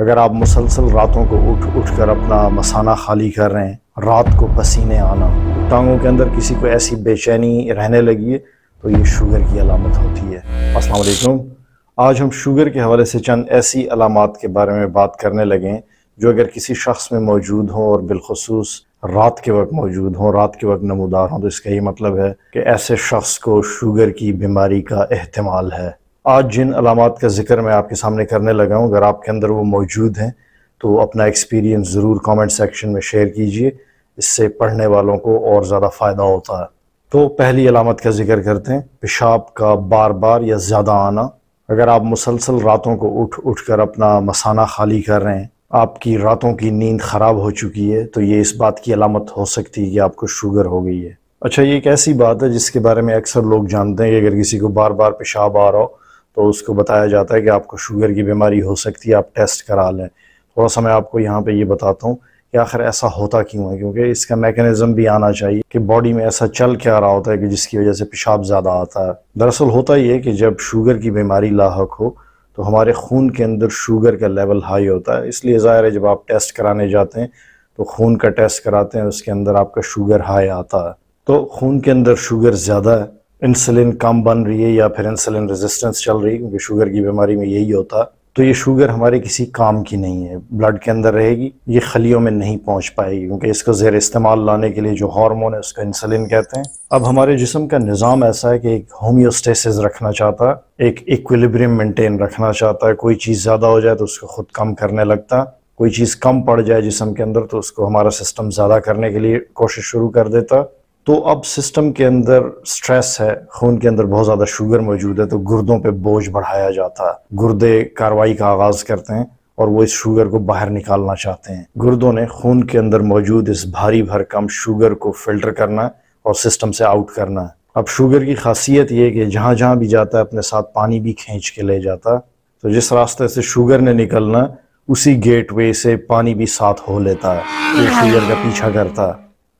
अगर आप मुसलसल रातों को उठ उठ कर अपना मसाना खाली कर रहे हैं रात को पसीने आना टांगों के अंदर किसी को ऐसी बेचैनी रहने लगी है तो ये शुगर की अलामत होती है वालेकुम। आज हम शुगर के हवाले से चंद ऐसी अलामत के बारे में बात करने लगे हैं जो अगर किसी शख्स में मौजूद हों और बिलखसूस रात के वक्त मौजूद हों रात के वक्त नमोदार हों तो इसका ये मतलब है कि ऐसे शख्स को शुगर की बीमारी का अहतमाल है आज जिन अलामत का जिक्र मैं आपके सामने करने लगा हूँ अगर आपके अंदर वो मौजूद हैं तो अपना एक्सपीरियंस ज़रूर कमेंट सेक्शन में शेयर कीजिए इससे पढ़ने वालों को और ज़्यादा फ़ायदा होता है तो पहली अलामत का जिक्र करते हैं पेशाब का बार बार या ज़्यादा आना अगर आप मुसलसल रातों को उठ उठ कर अपना मसाना खाली कर रहे हैं आपकी रातों की नींद ख़राब हो चुकी है तो ये इस बात की अलामत हो सकती है कि आपको शुगर हो गई है अच्छा ये एक ऐसी बात है जिसके बारे में अक्सर लोग जानते हैं कि अगर किसी को बार बार पेशाब आ रहा हो तो उसको बताया जाता है कि आपको शुगर की बीमारी हो सकती है आप टेस्ट करा लें थोड़ा सा मैं आपको यहाँ पे ये बताता हूँ कि आखिर ऐसा होता क्यों है क्योंकि इसका मेकनिज़म भी आना चाहिए कि बॉडी में ऐसा चल क्या रहा होता है कि जिसकी वजह से पेशाब ज़्यादा आता है दरअसल होता ये कि जब शुगर की बीमारी लाक हो तो हमारे खून के अंदर शुगर का लेवल हाई होता है इसलिए ज़ाहिर है जब आप टेस्ट कराने जाते हैं तो खून का टेस्ट कराते हैं उसके अंदर आपका शुगर हाई आता है तो खून के अंदर शुगर ज़्यादा है इंसुलिन कम बन रही है या फिर इंसुलिन रेजिस्टेंस चल रही है क्योंकि शुगर की बीमारी में यही होता है तो ये शुगर हमारे किसी काम की नहीं है ब्लड के अंदर रहेगी ये खलियों में नहीं पहुंच पाएगी क्योंकि इसको ज़ेर इस्तेमाल लाने के लिए जो हार्मोन है उसको इंसुलिन कहते हैं अब हमारे जिसम का निज़ाम ऐसा है कि एक होम्योस्टेसिस रखना चाहता है एक इक्विलिब्रियम मेंटेन रखना चाहता है कोई चीज़ ज़्यादा हो जाए तो उसको खुद कम करने लगता कोई चीज़ कम पड़ जाए जिसम के अंदर तो उसको हमारा सिस्टम ज़्यादा करने के लिए कोशिश शुरू कर देता तो अब सिस्टम के अंदर स्ट्रेस है खून के अंदर बहुत ज़्यादा शुगर मौजूद है तो गुर्दों पे बोझ बढ़ाया जाता है गुर्दे कार्रवाई का आगाज़ करते हैं और वो इस शुगर को बाहर निकालना चाहते हैं गुर्दों ने खून के अंदर मौजूद इस भारी भर कम शुगर को फिल्टर करना और सिस्टम से आउट करना अब शुगर की खासियत ये कि जहाँ जहाँ भी जाता है अपने साथ पानी भी खींच के ले जाता तो जिस रास्ते से शुगर ने निकलना उसी गेटवे से पानी भी साथ हो लेता है शुगर का पीछा करता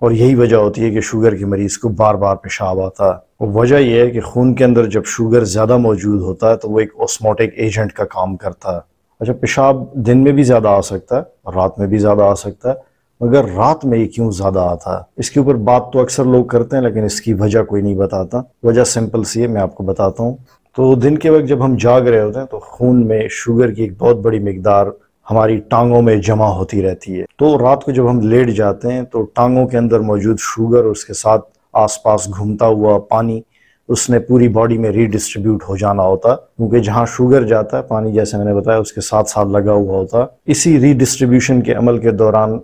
और यही वजह होती है कि शुगर के मरीज़ को बार बार पेशाब आता है वजह यह है कि खून के अंदर जब शुगर ज़्यादा मौजूद होता है तो वो एक ऑस्मोटिक एजेंट का काम करता है अच्छा पेशाब दिन में भी ज़्यादा आ सकता है और रात में भी ज़्यादा आ सकता है मगर रात में ये क्यों ज़्यादा आता है इसके ऊपर बात तो अक्सर लोग करते हैं लेकिन इसकी वजह कोई नहीं बताता वजह सिंपल सी है मैं आपको बताता हूँ तो दिन के वक्त जब हम जाग रहे होते हैं तो खून में शुगर की एक बहुत बड़ी मकदार हमारी टांगों में जमा होती रहती है तो रात को जब हम लेट जाते हैं तो टांगों के अंदर मौजूद शुगर उसके साथ आसपास घूमता हुआ पानी उसने पूरी बॉडी में रीडिस्ट्रीब्यूट हो जाना होता क्योंकि जहाँ शुगर जाता है पानी जैसे मैंने बताया उसके साथ साथ लगा हुआ होता इसी रीडिस्ट्रीब्यूशन के अमल के दौरान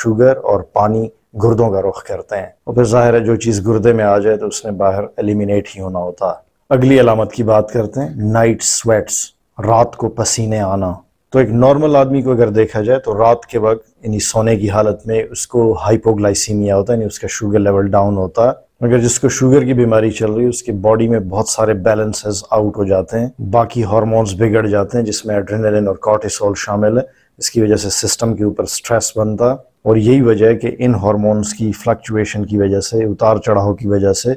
शुगर और पानी गुर्दों का रुख करते हैं और फिर ज़ाहिर है जो चीज़ गुर्दे में आ जाए तो उसने बाहर एलिमिनेट ही होना होता अगली अलामत की बात करते हैं नाइट स्वेट्स रात को पसीने आना तो एक नॉर्मल आदमी को अगर देखा जाए तो रात के वक्त यानी सोने की हालत में उसको हाइपोग्लाइसीमिया होता है यानी उसका शुगर लेवल डाउन होता है मगर जिसको शुगर की बीमारी चल रही है उसके बॉडी में बहुत सारे बैलेंसेस आउट हो जाते हैं बाकी हार्मोन्स बिगड़ जाते हैं जिसमें एड्रेनलिन और कॉर्टिसोल शामिल है इसकी वजह से सिस्टम के ऊपर स्ट्रेस बनता और यही वजह है कि इन हार्मोन्स की फ्लक्चुएशन की वजह से उतार चढ़ाव की वजह से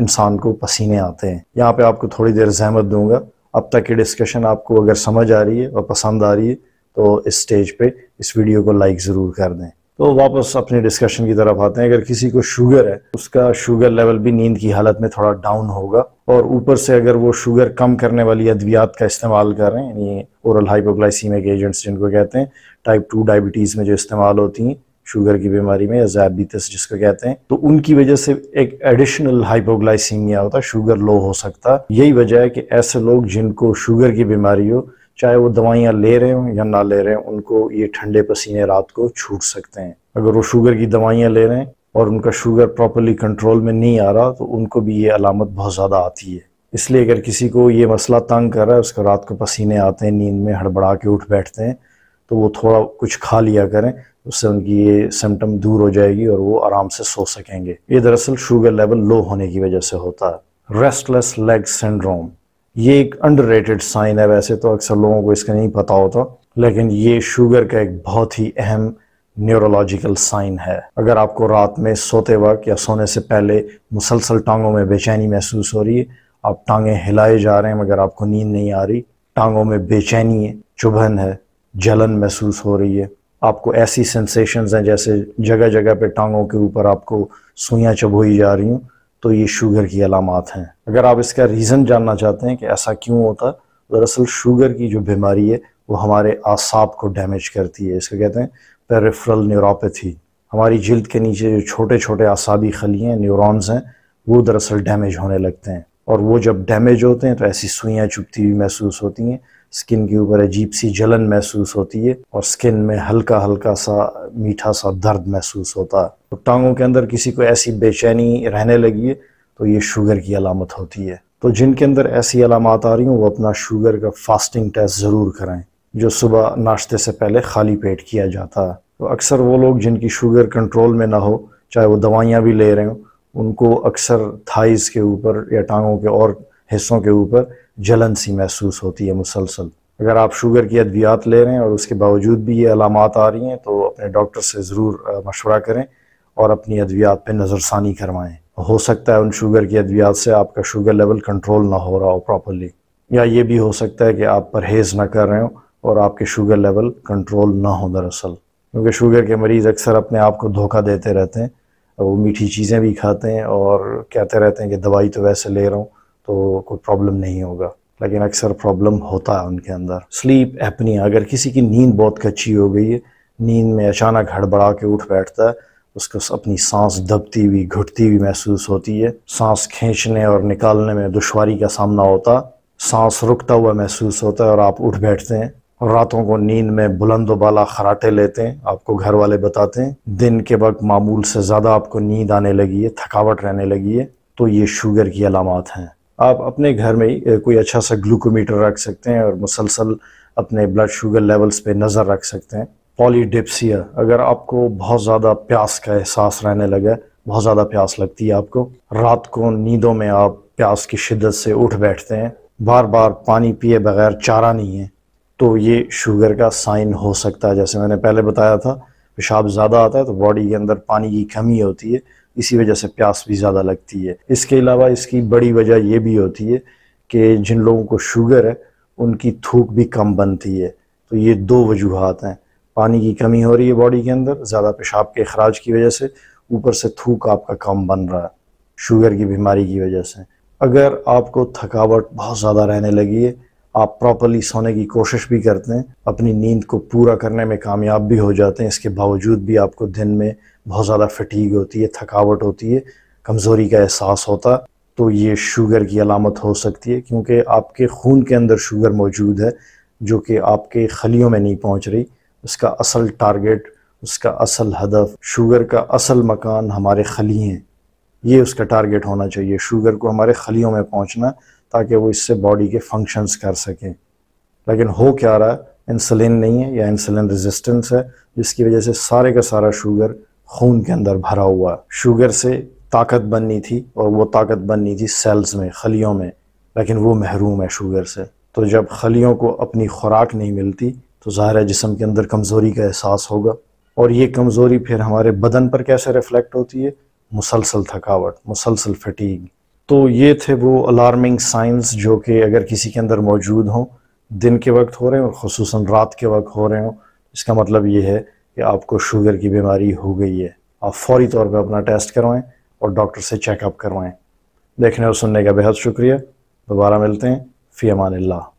इंसान को पसीने आते हैं यहाँ पे आपको थोड़ी देर जहमत दूंगा अब तक की डिस्कशन आपको अगर समझ आ रही है और पसंद आ रही है तो इस स्टेज पे इस वीडियो को लाइक ज़रूर कर दें तो वापस अपनी डिस्कशन की तरफ आते हैं अगर किसी को शुगर है उसका शुगर लेवल भी नींद की हालत में थोड़ा डाउन होगा और ऊपर से अगर वो शुगर कम करने वाली अद्वियात का इस्तेमाल कर रहे हैं यानी ओरल हाइपोग्लाइसीमिक एजेंट्स जिनको कहते हैं टाइप टू डायबिटीज़ में जो इस्तेमाल होती हैं शुगर की बीमारी में या जैबितस जिसको कहते हैं तो उनकी वजह से एक एडिशनल हाइपोग्लाइसीमिया होता शुगर लो हो सकता यही वजह है कि ऐसे लोग जिनको शुगर की बीमारी हो चाहे वो दवाइयाँ ले रहे हों या ना ले रहे हों उनको ये ठंडे पसीने रात को छूट सकते हैं अगर वो शुगर की दवाइयाँ ले रहे हैं और उनका शुगर प्रॉपरली कंट्रोल में नहीं आ रहा तो उनको भी ये अलामत बहुत ज़्यादा आती है इसलिए अगर किसी को ये मसला तंग कर रहा है उसको रात को पसीने आते हैं नींद में हड़बड़ा के उठ बैठते हैं तो वो थोड़ा कुछ खा लिया करें उससे उनकी ये सिम्टम दूर हो जाएगी और वो आराम से सो सकेंगे ये दरअसल शुगर लेवल लो होने की वजह से होता है रेस्टलेस लेग सिंड्रोम ये एक अंडर साइन है वैसे तो अक्सर लोगों को इसका नहीं पता होता लेकिन ये शुगर का एक बहुत ही अहम न्यूरोलॉजिकल साइन है अगर आपको रात में सोते वक्त या सोने से पहले मुसलसल टांगों में बेचैनी महसूस हो रही है आप टांगे हिलाए जा रहे हैं मगर आपको नींद नहीं आ रही टांगों में बेचैनी है चुभन है जलन महसूस हो रही है आपको ऐसी सेंसेशंस हैं जैसे जगह जगह पे टांगों के ऊपर आपको सुइयाँ चबोई जा रही हूँ तो ये शुगर की अलामत हैं अगर आप इसका रीज़न जानना चाहते हैं कि ऐसा क्यों होता है दरअसल शुगर की जो बीमारी है वो हमारे आसाब को डैमेज करती है इसको कहते हैं पेरिफ्रल न्यूरोपैथी हमारी जिल्द के नीचे जो छोटे छोटे आसाबी खलियाँ न्यूरॉन्स हैं वो दरअसल डैमेज होने लगते हैं और वो जब डैमेज होते हैं तो ऐसी सुइयाँ चुभती हुई महसूस होती हैं स्किन के ऊपर अजीब सी जलन महसूस होती है और स्किन में हल्का हल्का सा मीठा सा दर्द महसूस होता है तो टांगों के अंदर किसी को ऐसी बेचैनी रहने लगी है तो ये शुगर की अलामत होती है तो जिनके अंदर ऐसी अलामत आ रही हूँ वो अपना शुगर का फास्टिंग टेस्ट ज़रूर कराएं जो सुबह नाश्ते से पहले खाली पेट किया जाता है तो अक्सर वो लोग जिनकी शुगर कंट्रोल में ना हो चाहे वो दवाइयाँ भी ले रहे हों उनको अक्सर थाइस के ऊपर या टांगों के और हिस्सों के ऊपर जलन सी महसूस होती है मुसलसल अगर आप शुगर की अद्वियात ले रहे हैं और उसके बावजूद भी ये अलामत आ रही हैं तो अपने डॉक्टर से ज़रूर मशवरा करें और अपनी अद्वियात पर नज़रसानी करवाएँ हो सकता है उन शुगर की अद्वियात से आपका शुगर लेवल कंट्रोल ना हो रहा हो प्रॉपरली या ये भी हो सकता है कि आप परहेज़ ना कर रहे हो और आपके शुगर लेवल कंट्रोल ना हो दरअसल क्योंकि शुगर के मरीज़ अक्सर अपने आप को धोखा देते रहते हैं तो वो मीठी चीज़ें भी खाते हैं और कहते रहते हैं कि दवाई तो वैसे ले रहा हूँ तो कोई प्रॉब्लम नहीं होगा लेकिन अक्सर प्रॉब्लम होता है उनके अंदर स्लीप अपनी अगर किसी की नींद बहुत कच्ची हो गई है नींद में अचानक हड़बड़ा के उठ बैठता है उसको अपनी सांस दबती हुई घुटती हुई महसूस होती है सांस खींचने और निकालने में दुश्वारी का सामना होता सांस रुकता हुआ महसूस होता है और आप उठ बैठते हैं और रातों को नींद में बुलंद बाला खराटे लेते हैं आपको घर वाले बताते हैं दिन के वक्त मामूल से ज़्यादा आपको नींद आने लगी है थकावट रहने लगी है तो ये शुगर की अलामत हैं आप अपने घर में ही कोई अच्छा सा ग्लूकोमीटर रख सकते हैं और मुसलसल अपने ब्लड शुगर लेवल्स पे नज़र रख सकते हैं पॉलीडिप्सिया अगर आपको बहुत ज़्यादा प्यास का एहसास रहने लगा बहुत ज़्यादा प्यास लगती है आपको रात को नींदों में आप प्यास की शिद्दत से उठ बैठते हैं बार बार पानी पिए बगैर चारा नहीं है तो ये शुगर का साइन हो सकता है जैसे मैंने पहले बताया था पेशाब ज़्यादा आता है तो बॉडी के अंदर पानी की कमी होती है इसी वजह से प्यास भी ज़्यादा लगती है इसके अलावा इसकी बड़ी वजह यह भी होती है कि जिन लोगों को शुगर है उनकी थूक भी कम बनती है तो ये दो वजूहत हैं पानी की कमी हो रही है बॉडी के अंदर ज़्यादा पेशाब के अखराज की वजह से ऊपर से थूक आपका कम बन रहा है शुगर की बीमारी की वजह से अगर आपको थकावट बहुत ज़्यादा रहने लगी है आप प्रॉपरली सोने की कोशिश भी करते हैं अपनी नींद को पूरा करने में कामयाब भी हो जाते हैं इसके बावजूद भी आपको दिन में बहुत ज़्यादा फटीग होती है थकावट होती है कमज़ोरी का एहसास होता तो ये शुगर की अलामत हो सकती है क्योंकि आपके खून के अंदर शुगर मौजूद है जो कि आपके खलियों में नहीं पहुंच रही उसका असल टारगेट उसका असल हदफ शुगर का असल मकान हमारे खली हैं ये उसका टारगेट होना चाहिए शुगर को हमारे खलियों में पहुंचना ताकि वो इससे बॉडी के फंक्शंस कर सकें लेकिन हो क्या रहा है इंसुलिन नहीं है या इंसुलिन रेजिस्टेंस है जिसकी वजह से सारे का सारा शुगर खून के अंदर भरा हुआ शुगर से ताकत बननी थी और वो ताकत बननी थी सेल्स में खलियों में लेकिन वो महरूम है शुगर से तो जब खलियों को अपनी खुराक नहीं मिलती तो ज़ाहिर है जिसम के अंदर कमज़ोरी का एहसास होगा और ये कमज़ोरी फिर हमारे बदन पर कैसे रिफ्लेक्ट होती है मुसलसल थकावट मुसलसल फटीग तो ये थे वो अलार्मिंग साइंस जो कि अगर किसी के अंदर मौजूद हों दिन के वक्त हो रहे हैं और खसूस रात के वक्त हो रहे हों इसका मतलब ये है कि आपको शुगर की बीमारी हो गई है आप फौरी तौर पर अपना टेस्ट करवाएँ और डॉक्टर से चेकअप करवाएँ देखने और सुनने का बेहद शुक्रिया दोबारा मिलते हैं फ़ी अमान